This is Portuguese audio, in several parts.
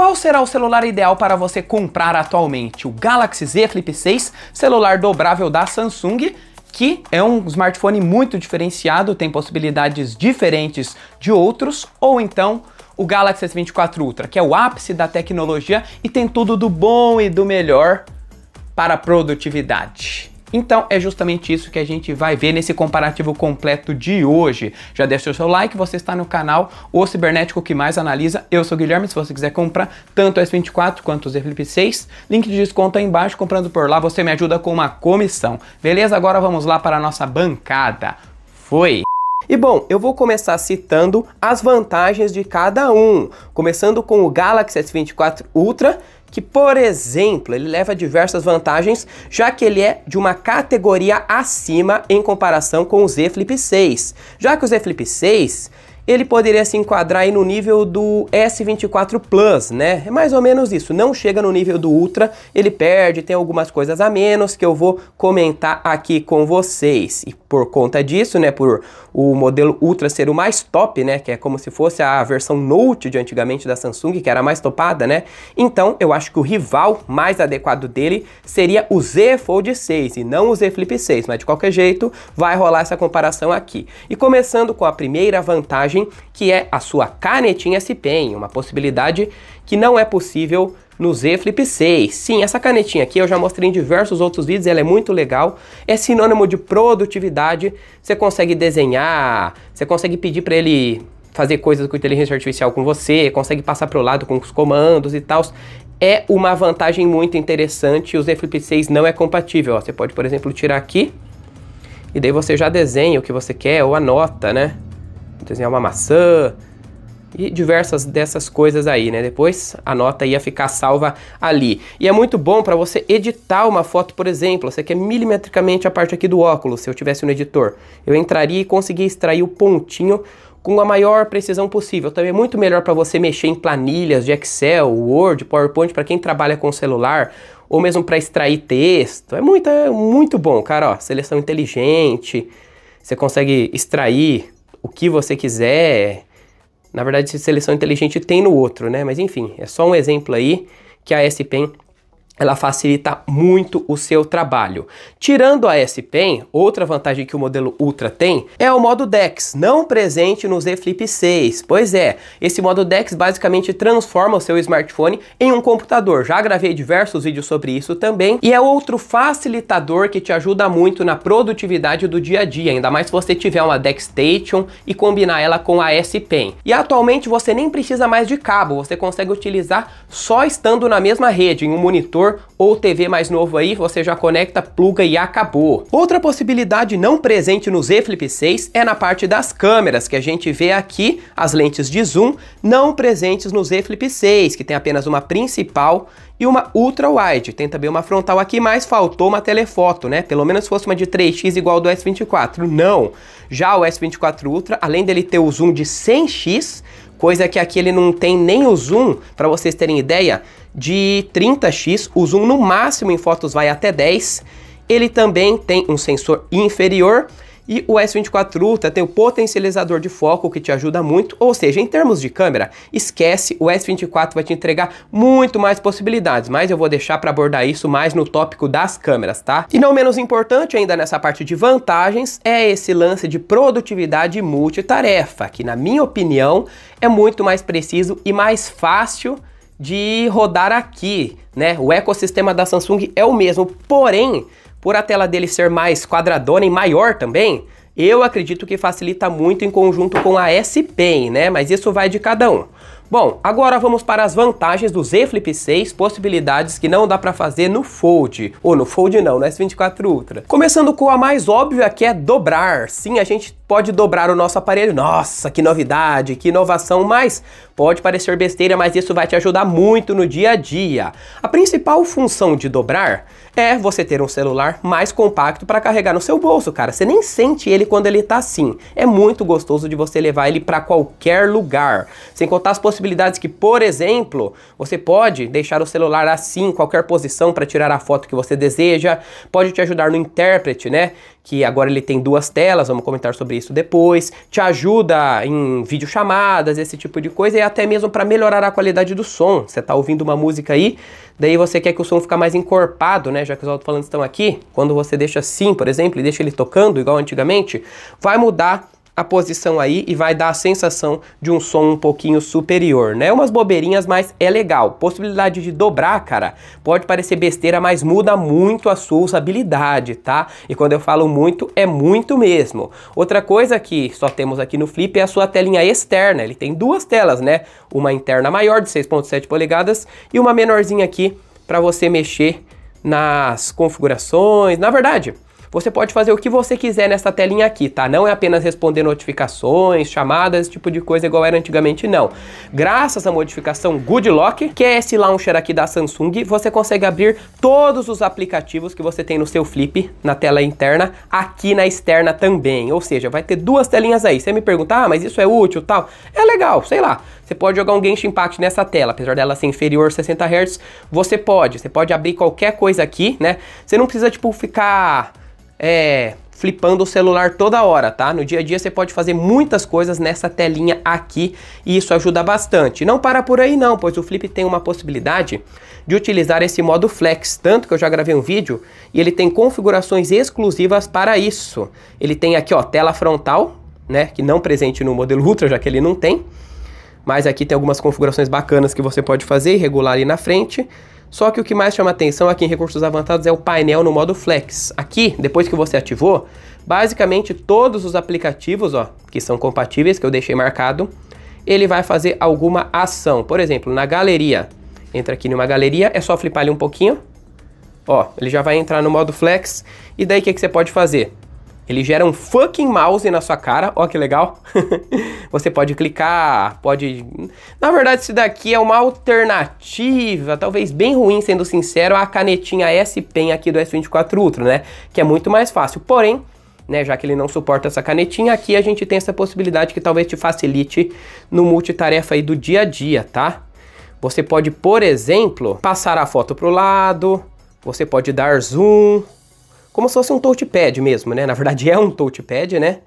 Qual será o celular ideal para você comprar atualmente? O Galaxy Z Flip 6, celular dobrável da Samsung, que é um smartphone muito diferenciado, tem possibilidades diferentes de outros, ou então o Galaxy S24 Ultra, que é o ápice da tecnologia e tem tudo do bom e do melhor para a produtividade. Então é justamente isso que a gente vai ver nesse comparativo completo de hoje. Já deixa o seu like, você está no canal O Cibernético que mais analisa. Eu sou o Guilherme, se você quiser comprar tanto o S24 quanto o Z Flip 6, link de desconto aí embaixo, comprando por lá você me ajuda com uma comissão. Beleza? Agora vamos lá para a nossa bancada. Foi! E bom, eu vou começar citando as vantagens de cada um, começando com o Galaxy S24 Ultra, que, por exemplo, ele leva diversas vantagens, já que ele é de uma categoria acima em comparação com o Z Flip 6, já que o Z Flip 6 ele poderia se enquadrar aí no nível do S24 Plus, né? É mais ou menos isso, não chega no nível do Ultra, ele perde, tem algumas coisas a menos que eu vou comentar aqui com vocês. E por conta disso, né, por o modelo Ultra ser o mais top, né, que é como se fosse a versão Note de antigamente da Samsung, que era mais topada, né? Então, eu acho que o rival mais adequado dele seria o Z Fold 6 e não o Z Flip 6, mas de qualquer jeito vai rolar essa comparação aqui. E começando com a primeira vantagem que é a sua canetinha S Pen, uma possibilidade que não é possível no Z Flip 6. Sim, essa canetinha aqui eu já mostrei em diversos outros vídeos, ela é muito legal, é sinônimo de produtividade, você consegue desenhar, você consegue pedir para ele fazer coisas com inteligência artificial com você, consegue passar para o lado com os comandos e tal. É uma vantagem muito interessante, o Z Flip 6 não é compatível. Ó. Você pode, por exemplo, tirar aqui e daí você já desenha o que você quer ou anota, né? desenhar uma maçã e diversas dessas coisas aí, né? Depois a nota ia ficar salva ali. E é muito bom para você editar uma foto, por exemplo, você quer milimetricamente a parte aqui do óculos, se eu tivesse um editor. Eu entraria e conseguia extrair o pontinho com a maior precisão possível. Também então é muito melhor para você mexer em planilhas de Excel, Word, PowerPoint, para quem trabalha com celular, ou mesmo para extrair texto. É muito, é muito bom, cara. Ó, seleção inteligente, você consegue extrair o que você quiser. Na verdade, seleção inteligente tem no outro, né? Mas enfim, é só um exemplo aí que a SPEN ela facilita muito o seu trabalho. Tirando a S Pen, outra vantagem que o modelo Ultra tem é o modo DeX, não presente no Z Flip 6. Pois é, esse modo DeX basicamente transforma o seu smartphone em um computador. Já gravei diversos vídeos sobre isso também e é outro facilitador que te ajuda muito na produtividade do dia a dia, ainda mais se você tiver uma DeX Station e combinar ela com a S Pen. E atualmente você nem precisa mais de cabo, você consegue utilizar só estando na mesma rede, em um monitor ou TV mais novo aí, você já conecta, pluga e acabou. Outra possibilidade não presente no Z Flip 6 é na parte das câmeras, que a gente vê aqui as lentes de zoom não presentes no Z Flip 6, que tem apenas uma principal e uma ultra-wide. Tem também uma frontal aqui, mas faltou uma telefoto, né? Pelo menos fosse uma de 3x igual do S24. Não! Já o S24 Ultra, além dele ter o zoom de 100x, coisa que aqui ele não tem nem o zoom, para vocês terem ideia, de 30x, o zoom no máximo em fotos vai até 10. Ele também tem um sensor inferior e o S24 Ultra tem o potencializador de foco que te ajuda muito, ou seja, em termos de câmera, esquece, o S24 vai te entregar muito mais possibilidades, mas eu vou deixar para abordar isso mais no tópico das câmeras, tá? E não menos importante ainda nessa parte de vantagens é esse lance de produtividade multitarefa, que na minha opinião é muito mais preciso e mais fácil de rodar aqui, né? O ecossistema da Samsung é o mesmo, porém, por a tela dele ser mais quadradona e maior também, eu acredito que facilita muito em conjunto com a S Pen, né? Mas isso vai de cada um. Bom, agora vamos para as vantagens do Z Flip 6, possibilidades que não dá para fazer no Fold, ou no Fold não, no S24 Ultra. Começando com a mais óbvia, que é dobrar. Sim, a gente pode dobrar o nosso aparelho. Nossa, que novidade, que inovação, mas pode parecer besteira, mas isso vai te ajudar muito no dia a dia. A principal função de dobrar é você ter um celular mais compacto para carregar no seu bolso, cara. Você nem sente ele quando ele tá assim. É muito gostoso de você levar ele para qualquer lugar. Sem contar as possibilidades que, por exemplo, você pode deixar o celular assim, qualquer posição para tirar a foto que você deseja, pode te ajudar no intérprete, né? que agora ele tem duas telas, vamos comentar sobre isso depois, te ajuda em videochamadas, esse tipo de coisa, e até mesmo para melhorar a qualidade do som. Você está ouvindo uma música aí, daí você quer que o som fique mais encorpado, né? Já que os alto-falantes estão aqui, quando você deixa assim, por exemplo, e deixa ele tocando, igual antigamente, vai mudar a posição aí e vai dar a sensação de um som um pouquinho superior, né? Umas bobeirinhas, mas é legal. Possibilidade de dobrar, cara, pode parecer besteira, mas muda muito a sua usabilidade, tá? E quando eu falo muito, é muito mesmo. Outra coisa que só temos aqui no Flip é a sua telinha externa. Ele tem duas telas, né? Uma interna maior de 6.7 polegadas e uma menorzinha aqui para você mexer nas configurações. Na verdade, você pode fazer o que você quiser nessa telinha aqui, tá? Não é apenas responder notificações, chamadas, esse tipo de coisa igual era antigamente, não. Graças à modificação Good Lock, que é esse launcher aqui da Samsung, você consegue abrir todos os aplicativos que você tem no seu Flip, na tela interna, aqui na externa também. Ou seja, vai ter duas telinhas aí. Você me pergunta, ah, mas isso é útil tal? É legal, sei lá. Você pode jogar um Genshin Impact nessa tela, apesar dela ser inferior a 60 Hz, você pode. Você pode abrir qualquer coisa aqui, né? Você não precisa, tipo, ficar é, flipando o celular toda hora, tá? No dia a dia você pode fazer muitas coisas nessa telinha aqui e isso ajuda bastante. Não para por aí não, pois o Flip tem uma possibilidade de utilizar esse modo flex, tanto que eu já gravei um vídeo e ele tem configurações exclusivas para isso. Ele tem aqui, ó, tela frontal, né, que não presente no modelo Ultra, já que ele não tem. Mas aqui tem algumas configurações bacanas que você pode fazer e regular ali na frente. Só que o que mais chama atenção aqui em recursos avançados é o painel no modo flex. Aqui, depois que você ativou, basicamente todos os aplicativos, ó, que são compatíveis, que eu deixei marcado, ele vai fazer alguma ação. Por exemplo, na galeria, entra aqui numa galeria, é só flipar ele um pouquinho, ó, ele já vai entrar no modo flex, e daí o que, que você pode fazer? Ele gera um fucking mouse na sua cara, ó que legal. você pode clicar, pode... Na verdade, isso daqui é uma alternativa, talvez bem ruim, sendo sincero, à canetinha S Pen aqui do S24 Ultra, né? Que é muito mais fácil, porém... Né, já que ele não suporta essa canetinha, aqui a gente tem essa possibilidade que talvez te facilite no multitarefa aí do dia a dia, tá? Você pode, por exemplo, passar a foto para o lado, você pode dar zoom, como se fosse um touchpad mesmo, né? Na verdade é um touchpad, né?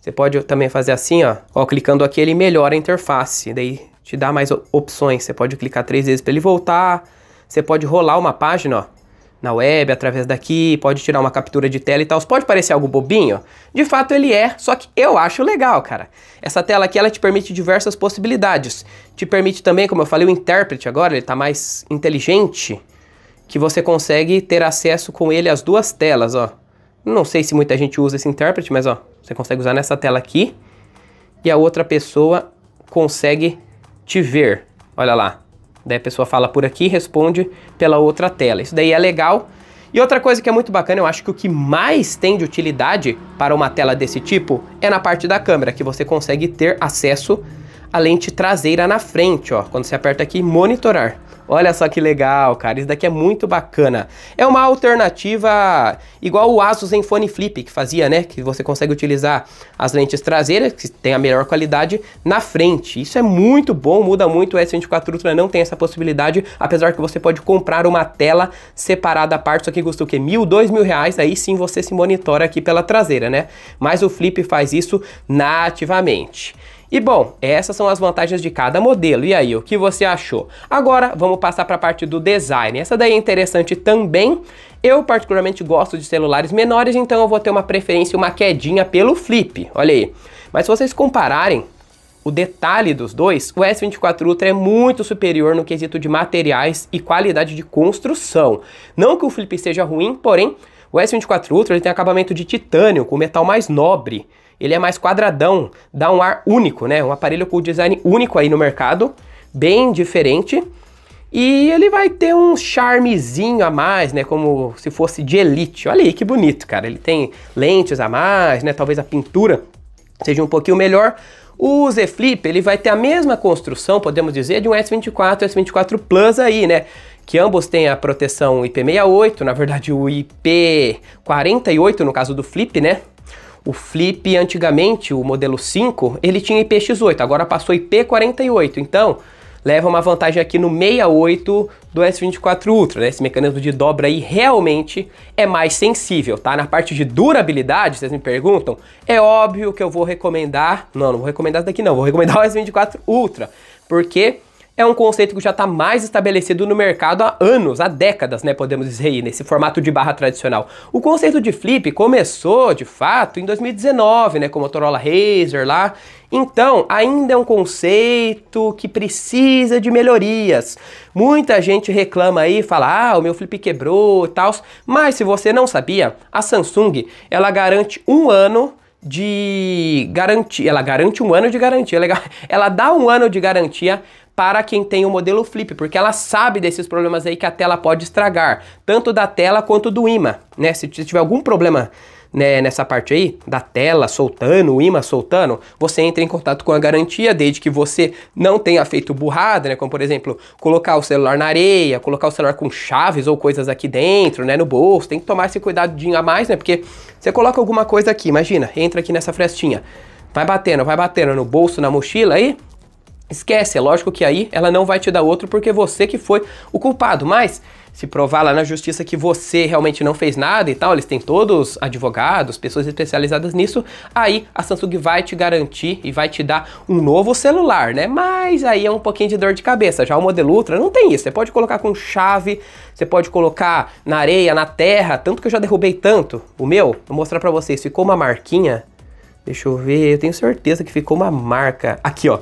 Você pode também fazer assim, ó, ó clicando aqui ele melhora a interface, daí te dá mais opções, você pode clicar três vezes para ele voltar, você pode rolar uma página, ó, na web, através daqui, pode tirar uma captura de tela e tal. Isso pode parecer algo bobinho? De fato ele é, só que eu acho legal, cara. Essa tela aqui, ela te permite diversas possibilidades. Te permite também, como eu falei, o intérprete agora, ele está mais inteligente, que você consegue ter acesso com ele às duas telas, ó. Não sei se muita gente usa esse intérprete, mas ó, você consegue usar nessa tela aqui e a outra pessoa consegue te ver. Olha lá. Daí a pessoa fala por aqui e responde pela outra tela. Isso daí é legal. E outra coisa que é muito bacana, eu acho que o que mais tem de utilidade para uma tela desse tipo é na parte da câmera, que você consegue ter acesso à lente traseira na frente, ó. Quando você aperta aqui monitorar. Olha só que legal, cara. Isso daqui é muito bacana. É uma alternativa igual o Asus Zenfone Flip que fazia, né? Que você consegue utilizar as lentes traseiras, que tem a melhor qualidade, na frente. Isso é muito bom, muda muito. O S24 Ultra não tem essa possibilidade, apesar que você pode comprar uma tela separada à parte. Isso aqui custa o quê? Mil, dois mil reais. Aí sim você se monitora aqui pela traseira, né? Mas o Flip faz isso nativamente. E bom, essas são as vantagens de cada modelo. E aí, o que você achou? Agora, vamos passar para a parte do design. Essa daí é interessante também. Eu particularmente gosto de celulares menores, então eu vou ter uma preferência, uma quedinha pelo Flip. Olha aí. Mas se vocês compararem, o detalhe dos dois, o S24 Ultra é muito superior no quesito de materiais e qualidade de construção. Não que o Flip seja ruim, porém, o S24 Ultra ele tem acabamento de titânio, com metal mais nobre ele é mais quadradão, dá um ar único, né? Um aparelho com design único aí no mercado, bem diferente. E ele vai ter um charmezinho a mais, né? Como se fosse de elite. Olha aí que bonito, cara. Ele tem lentes a mais, né? Talvez a pintura seja um pouquinho melhor. O Z Flip, ele vai ter a mesma construção, podemos dizer, de um S24, S24 Plus aí, né? Que ambos têm a proteção IP68, na verdade o IP48 no caso do Flip, né? O Flip, antigamente, o modelo 5, ele tinha IPX8, agora passou IP48. Então, leva uma vantagem aqui no 68 do S24 Ultra, né? Esse mecanismo de dobra aí realmente é mais sensível, tá? Na parte de durabilidade, vocês me perguntam, é óbvio que eu vou recomendar... Não, não vou recomendar isso daqui não, vou recomendar o S24 Ultra, porque é um conceito que já está mais estabelecido no mercado há anos, há décadas, né, podemos dizer aí, nesse formato de barra tradicional. O conceito de flip começou, de fato, em 2019, né, com o Motorola Razr lá, então, ainda é um conceito que precisa de melhorias. Muita gente reclama aí, fala: "Ah, o meu flip quebrou" e tal, mas se você não sabia, a Samsung, ela garante um ano de garantia, ela garante um ano de garantia, Legal. ela dá um ano de garantia para quem tem o modelo flip, porque ela sabe desses problemas aí que a tela pode estragar, tanto da tela quanto do imã, né? Se tiver algum problema né, nessa parte aí, da tela soltando, o imã soltando, você entra em contato com a garantia, desde que você não tenha feito burrada, né? Como, por exemplo, colocar o celular na areia, colocar o celular com chaves ou coisas aqui dentro, né? No bolso, tem que tomar esse cuidadinho a mais, né? Porque você coloca alguma coisa aqui, imagina, entra aqui nessa frestinha, vai batendo, vai batendo no bolso, na mochila aí... Esquece, é lógico que aí ela não vai te dar outro porque você que foi o culpado, mas se provar lá na justiça que você realmente não fez nada e tal, eles têm todos advogados, pessoas especializadas nisso, aí a Samsung vai te garantir e vai te dar um novo celular, né? Mas aí é um pouquinho de dor de cabeça. Já o modelo Ultra não tem isso. Você pode colocar com chave, você pode colocar na areia, na terra, tanto que eu já derrubei tanto. O meu, vou mostrar para vocês, ficou uma marquinha. Deixa eu ver, eu tenho certeza que ficou uma marca. Aqui, ó.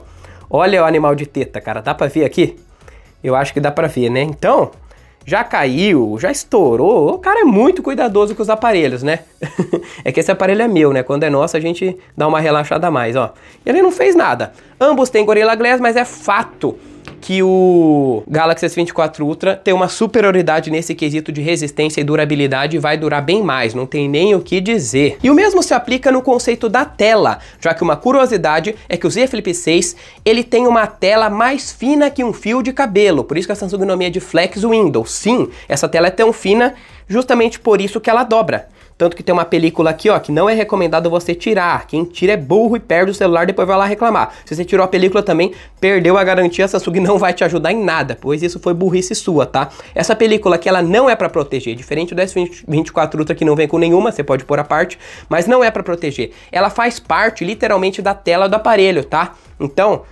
Olha o animal de teta, cara. Dá pra ver aqui? Eu acho que dá pra ver, né? Então, já caiu, já estourou. O cara é muito cuidadoso com os aparelhos, né? é que esse aparelho é meu, né? Quando é nosso, a gente dá uma relaxada a mais, ó. Ele não fez nada. Ambos têm Gorilla Glass, mas é fato que o Galaxy S24 Ultra tem uma superioridade nesse quesito de resistência e durabilidade e vai durar bem mais, não tem nem o que dizer. E o mesmo se aplica no conceito da tela, já que uma curiosidade é que o Z Flip 6 ele tem uma tela mais fina que um fio de cabelo, por isso que a Samsung nomeia de Flex Window. Sim, essa tela é tão fina justamente por isso que ela dobra. Tanto que tem uma película aqui, ó, que não é recomendado você tirar. Quem tira é burro e perde o celular, depois vai lá reclamar. Se você tirou a película também, perdeu a garantia, a Samsung não vai te ajudar em nada, pois isso foi burrice sua, tá? Essa película aqui, ela não é para proteger, diferente do S24 Ultra que não vem com nenhuma, você pode pôr a parte, mas não é para proteger. Ela faz parte, literalmente, da tela do aparelho, tá? Então,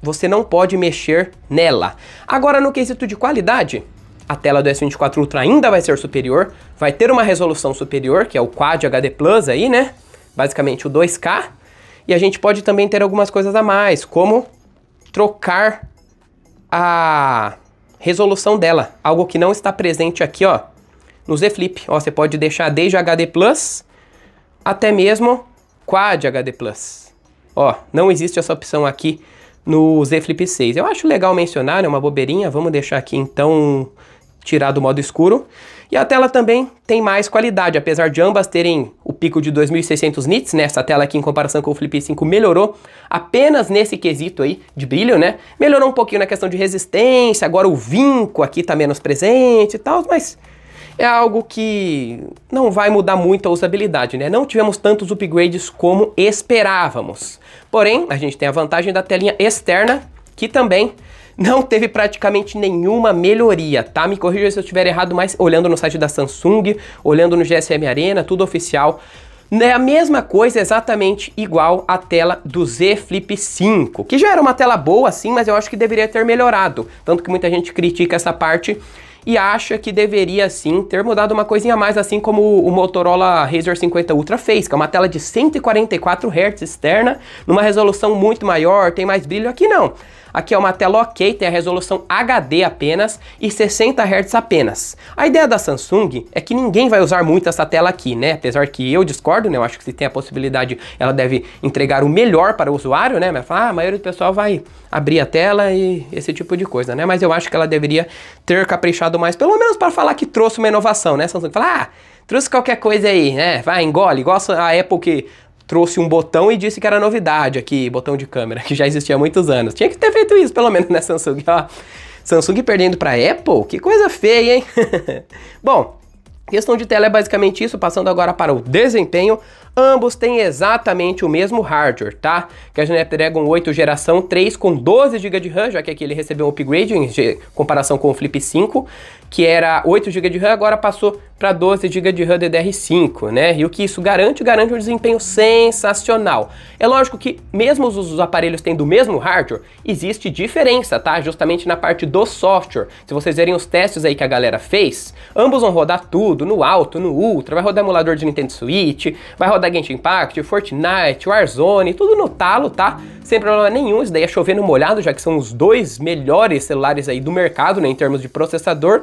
você não pode mexer nela. Agora, no quesito de qualidade, a tela do S24 Ultra ainda vai ser superior, vai ter uma resolução superior, que é o Quad HD Plus aí, né? Basicamente o 2K. E a gente pode também ter algumas coisas a mais, como trocar a resolução dela, algo que não está presente aqui, ó, no Z Flip. Ó, você pode deixar desde HD Plus até mesmo Quad HD Plus. Ó, não existe essa opção aqui no Z Flip 6. Eu acho legal mencionar, é né, uma bobeirinha, vamos deixar aqui então tirar do modo escuro. E a tela também tem mais qualidade, apesar de ambas terem o pico de 2600 nits, né? Essa tela aqui em comparação com o Flip 5 melhorou apenas nesse quesito aí de brilho, né? Melhorou um pouquinho na questão de resistência, agora o vinco aqui tá menos presente e tal, mas é algo que não vai mudar muito a usabilidade, né? Não tivemos tantos upgrades como esperávamos. Porém, a gente tem a vantagem da telinha externa, que também não teve praticamente nenhuma melhoria, tá? Me corrija se eu estiver errado, mas olhando no site da Samsung, olhando no GSM Arena, tudo oficial, é a mesma coisa, exatamente igual à tela do Z Flip 5, que já era uma tela boa sim, mas eu acho que deveria ter melhorado, tanto que muita gente critica essa parte e acha que deveria sim ter mudado uma coisinha a mais, assim como o Motorola Razr 50 Ultra fez, que é uma tela de 144 Hz externa, numa resolução muito maior, tem mais brilho. Aqui não. Aqui é uma tela OK, tem a resolução HD apenas e 60 Hz apenas. A ideia da Samsung é que ninguém vai usar muito essa tela aqui, né? Apesar que eu discordo, né? Eu acho que se tem a possibilidade, ela deve entregar o melhor para o usuário, né? Mas ah, a maioria do pessoal vai abrir a tela e esse tipo de coisa, né? Mas eu acho que ela deveria ter caprichado mais, pelo menos para falar que trouxe uma inovação, né? Samsung fala, ah, trouxe qualquer coisa aí, né? Vai, engole, igual a Apple que trouxe um botão e disse que era novidade aqui, botão de câmera, que já existia há muitos anos. Tinha que ter feito isso, pelo menos, né, Samsung? Ó, Samsung perdendo para Apple? Que coisa feia, hein? Bom, questão de tela é basicamente isso, passando agora para o desempenho. Ambos têm exatamente o mesmo hardware, tá? Que é a Snapdragon 8 geração 3 com 12 GB de RAM, já que aqui ele recebeu um upgrade em comparação com o Flip 5, que era 8 GB de RAM, agora passou para 12 GB de RAM DDR5, né? E o que isso garante? Garante um desempenho sensacional. É lógico que, mesmo os aparelhos tendo o mesmo hardware, existe diferença, tá? Justamente na parte do software. Se vocês verem os testes aí que a galera fez, ambos vão rodar tudo, no alto, no ultra, vai rodar emulador de Nintendo Switch, vai rodar Genshin Impact, Fortnite, Warzone, tudo no talo, tá? Sem problema nenhum, isso daí é chovendo molhado, já que são os dois melhores celulares aí do mercado, né, em termos de processador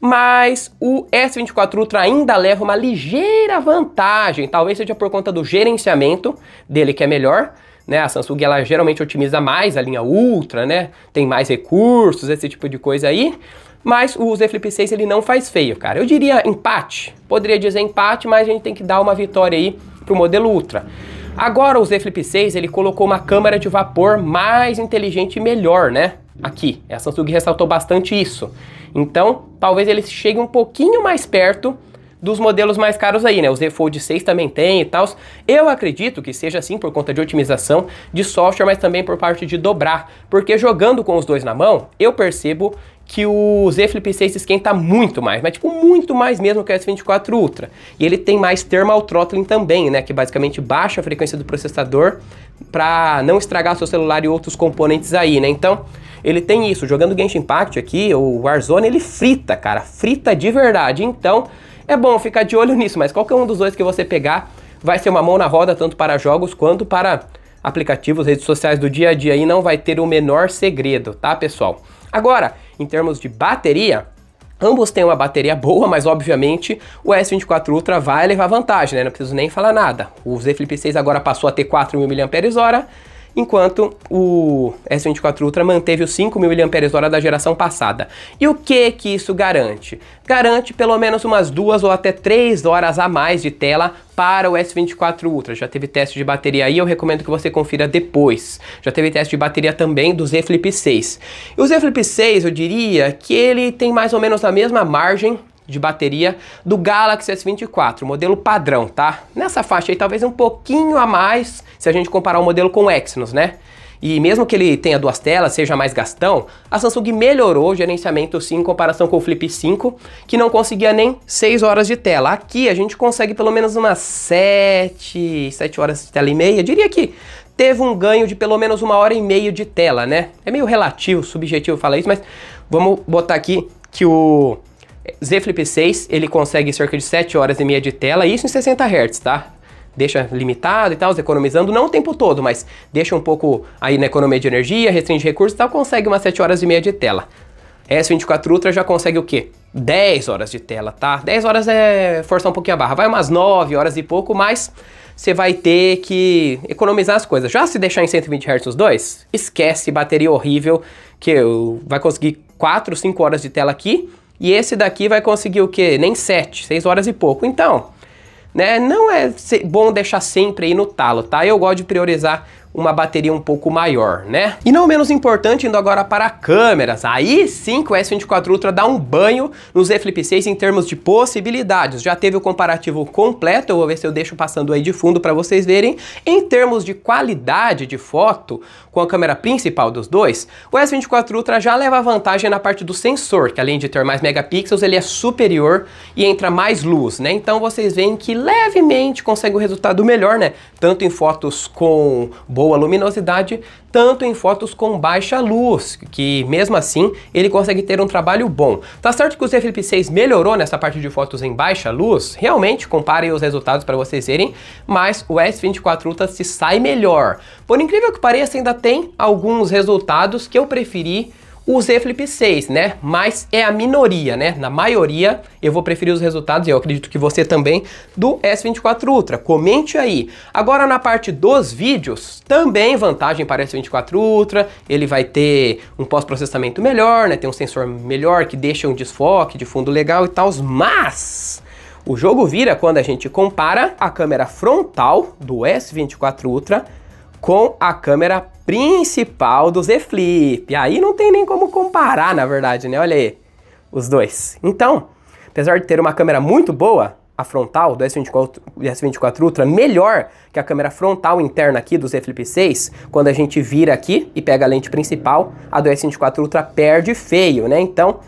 mas o S24 Ultra ainda leva uma ligeira vantagem, talvez seja por conta do gerenciamento dele que é melhor, né? A Samsung ela geralmente otimiza mais a linha Ultra, né? Tem mais recursos, esse tipo de coisa aí. Mas o Z Flip 6 ele não faz feio, cara. Eu diria empate. Poderia dizer empate, mas a gente tem que dar uma vitória aí pro modelo Ultra. Agora o Z Flip 6 ele colocou uma câmera de vapor mais inteligente e melhor, né? aqui. A Samsung ressaltou bastante isso. Então, talvez ele chegue um pouquinho mais perto dos modelos mais caros aí, né? O Z Fold 6 também tem e tal. Eu acredito que seja assim por conta de otimização de software, mas também por parte de dobrar, porque jogando com os dois na mão, eu percebo que o Z Flip 6 esquenta muito mais, mas tipo muito mais mesmo que o S24 Ultra. E ele tem mais thermal throttling também, né, que basicamente baixa a frequência do processador para não estragar seu celular e outros componentes aí, né? Então, ele tem isso. Jogando Genshin Impact aqui, o Warzone, ele frita, cara, frita de verdade. Então, é bom ficar de olho nisso, mas qualquer um dos dois que você pegar vai ser uma mão na roda, tanto para jogos quanto para aplicativos, redes sociais do dia a dia, e não vai ter o menor segredo, tá, pessoal? Agora, em termos de bateria, Ambos têm uma bateria boa, mas obviamente o S24 Ultra vai levar vantagem, né? Não preciso nem falar nada. O Z Flip 6 agora passou a ter 4.000 mAh enquanto o S24 Ultra manteve os 5.000 mAh da geração passada. E o que que isso garante? Garante pelo menos umas duas ou até três horas a mais de tela para o S24 Ultra. Já teve teste de bateria aí, eu recomendo que você confira depois. Já teve teste de bateria também do Z Flip 6. E o Z Flip 6, eu diria que ele tem mais ou menos a mesma margem de bateria do Galaxy S24, modelo padrão, tá? Nessa faixa aí, talvez um pouquinho a mais se a gente comparar o modelo com o Exynos, né? E mesmo que ele tenha duas telas, seja mais gastão, a Samsung melhorou o gerenciamento sim em comparação com o Flip 5, que não conseguia nem 6 horas de tela. Aqui a gente consegue pelo menos umas 7, 7 horas de tela e meia. diria que teve um ganho de pelo menos uma hora e meia de tela, né? É meio relativo, subjetivo falar isso, mas vamos botar aqui que o Z Flip 6, ele consegue cerca de 7 horas e meia de tela, isso em 60 Hz, tá? Deixa limitado e tal, economizando, não o tempo todo, mas deixa um pouco aí na economia de energia, restringe recursos e tal, consegue umas 7 horas e meia de tela. S24 Ultra já consegue o quê? 10 horas de tela, tá? 10 horas é forçar um pouquinho a barra, vai umas 9 horas e pouco, mas você vai ter que economizar as coisas. Já se deixar em 120 Hz os dois, esquece bateria horrível, que vai conseguir 4, 5 horas de tela aqui, e esse daqui vai conseguir o quê? Nem 7, 6 horas e pouco. Então, né, não é bom deixar sempre aí no talo, tá? Eu gosto de priorizar uma bateria um pouco maior, né? E não menos importante, indo agora para câmeras, aí sim que o S24 Ultra dá um banho no Z Flip 6 em termos de possibilidades. Já teve o comparativo completo, eu vou ver se eu deixo passando aí de fundo para vocês verem. Em termos de qualidade de foto, com a câmera principal dos dois, o S24 Ultra já leva vantagem na parte do sensor, que além de ter mais megapixels, ele é superior e entra mais luz, né? Então vocês veem que levemente consegue um resultado melhor, né? Tanto em fotos com boa luminosidade, tanto em fotos com baixa luz, que mesmo assim ele consegue ter um trabalho bom. Tá certo que o Z Flip 6 melhorou nessa parte de fotos em baixa luz? Realmente, comparem os resultados para vocês verem, mas o S24 Ultra se sai melhor. Por incrível que pareça, ainda tem tem alguns resultados que eu preferi o Z Flip 6, né? Mas é a minoria, né? Na maioria, eu vou preferir os resultados, e eu acredito que você também, do S24 Ultra. Comente aí. Agora, na parte dos vídeos, também vantagem para o S24 Ultra. Ele vai ter um pós-processamento melhor, né? Tem um sensor melhor que deixa um desfoque de fundo legal e tal, mas... O jogo vira quando a gente compara a câmera frontal do S24 Ultra com a câmera principal do Z Flip. Aí não tem nem como comparar, na verdade, né? Olha aí, os dois. Então, apesar de ter uma câmera muito boa, a frontal do S24, do S24 Ultra, melhor que a câmera frontal interna aqui do Z Flip 6, quando a gente vira aqui e pega a lente principal, a do S24 Ultra perde feio, né? Então,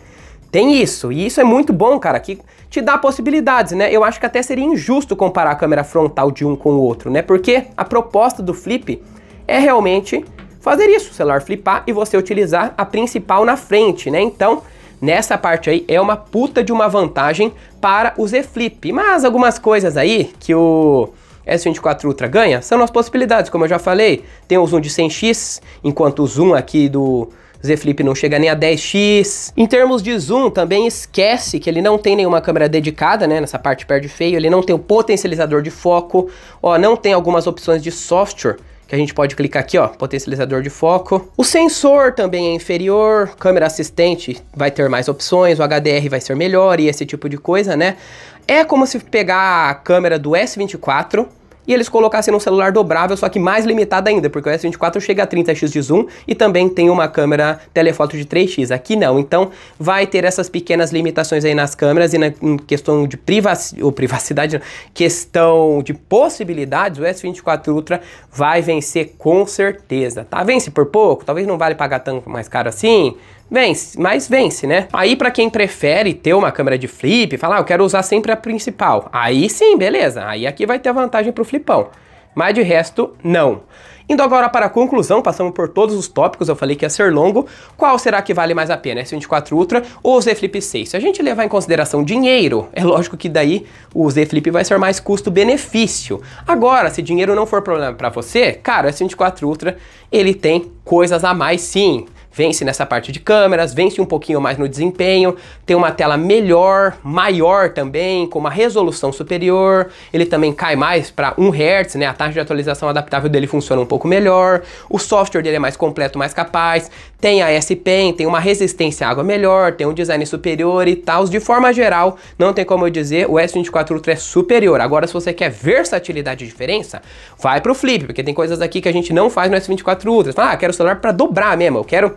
tem isso. E isso é muito bom, cara. Que te dá possibilidades, né? Eu acho que até seria injusto comparar a câmera frontal de um com o outro, né? Porque a proposta do flip é realmente fazer isso, o celular flipar e você utilizar a principal na frente, né? Então, nessa parte aí é uma puta de uma vantagem para o Z Flip. Mas algumas coisas aí que o S24 Ultra ganha são as possibilidades, como eu já falei. Tem o zoom de 100x, enquanto o zoom aqui do Z Flip não chega nem a 10x. Em termos de zoom, também esquece que ele não tem nenhuma câmera dedicada, né? Nessa parte perde feio, ele não tem o potencializador de foco, ó, não tem algumas opções de software que a gente pode clicar aqui, ó, potencializador de foco. O sensor também é inferior, câmera assistente vai ter mais opções, o HDR vai ser melhor e esse tipo de coisa, né? É como se pegar a câmera do S24 e eles colocassem num celular dobrável, só que mais limitado ainda, porque o S24 chega a 30x de zoom e também tem uma câmera telefoto de 3x. Aqui não, então vai ter essas pequenas limitações aí nas câmeras e na questão de privacidade, ou privacidade, não, questão de possibilidades, o S24 Ultra vai vencer com certeza, tá? Vence por pouco, talvez não vale pagar tanto mais caro assim, vence, mas vence, né? Aí para quem prefere ter uma câmera de flip, falar, ah, eu quero usar sempre a principal. Aí sim, beleza. Aí aqui vai ter vantagem pro flipão. Mas de resto, não. Indo agora para a conclusão, passamos por todos os tópicos, eu falei que ia ser longo. Qual será que vale mais a pena, S24 Ultra ou Z Flip 6? Se a gente levar em consideração dinheiro, é lógico que daí o Z Flip vai ser mais custo-benefício. Agora, se dinheiro não for problema para você, cara, o S24 Ultra, ele tem coisas a mais sim vence nessa parte de câmeras, vence um pouquinho mais no desempenho, tem uma tela melhor, maior também, com uma resolução superior, ele também cai mais para 1 Hz, né? A taxa de atualização adaptável dele funciona um pouco melhor, o software dele é mais completo, mais capaz, tem a S-Pen, tem uma resistência à água melhor, tem um design superior e tal. De forma geral, não tem como eu dizer, o S24 Ultra é superior. Agora, se você quer versatilidade e diferença, vai pro Flip, porque tem coisas aqui que a gente não faz no S24 Ultra. Fala, ah, quero celular para dobrar mesmo, eu quero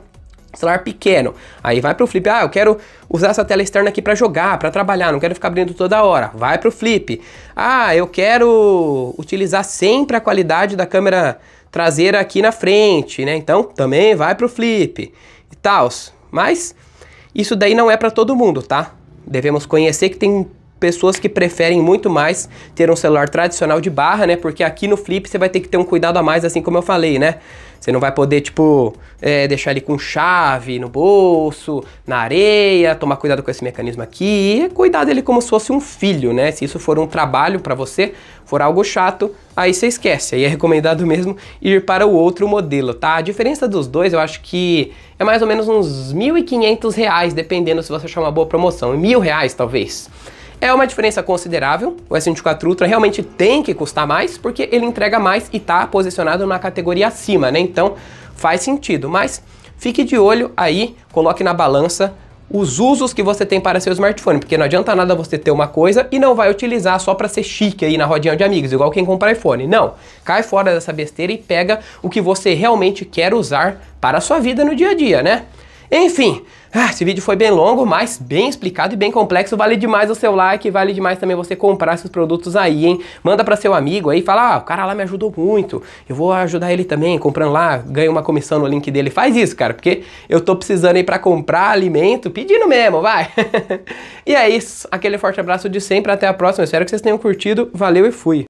celular pequeno. Aí vai pro flip, ah, eu quero usar essa tela externa aqui para jogar, para trabalhar, não quero ficar abrindo toda hora. Vai pro flip. Ah, eu quero utilizar sempre a qualidade da câmera traseira aqui na frente, né? Então também vai pro flip e tal. Mas isso daí não é para todo mundo, tá? Devemos conhecer que tem pessoas que preferem muito mais ter um celular tradicional de barra, né? Porque aqui no flip você vai ter que ter um cuidado a mais, assim como eu falei, né? Você não vai poder, tipo, é, deixar ele com chave no bolso, na areia, tomar cuidado com esse mecanismo aqui e cuidar dele como se fosse um filho, né? Se isso for um trabalho para você, for algo chato, aí você esquece. Aí é recomendado mesmo ir para o outro modelo, tá? A diferença dos dois eu acho que é mais ou menos uns R$ 1.500, dependendo se você achar uma boa promoção. R$ 1.000 talvez. É uma diferença considerável. O S24 Ultra realmente tem que custar mais, porque ele entrega mais e está posicionado na categoria acima, né? Então faz sentido, mas fique de olho aí, coloque na balança os usos que você tem para seu smartphone, porque não adianta nada você ter uma coisa e não vai utilizar só para ser chique aí na rodinha de amigos, igual quem compra iPhone. Não, cai fora dessa besteira e pega o que você realmente quer usar para a sua vida no dia a dia, né? Enfim, ah, esse vídeo foi bem longo, mas bem explicado e bem complexo. Vale demais o seu like, vale demais também você comprar esses produtos aí, hein? Manda para seu amigo aí, fala, ah, o cara lá me ajudou muito, eu vou ajudar ele também, comprando lá, ganha uma comissão no link dele. Faz isso, cara, porque eu tô precisando aí para comprar alimento, pedindo mesmo, vai. e é isso, aquele forte abraço de sempre, até a próxima. Espero que vocês tenham curtido, valeu e fui.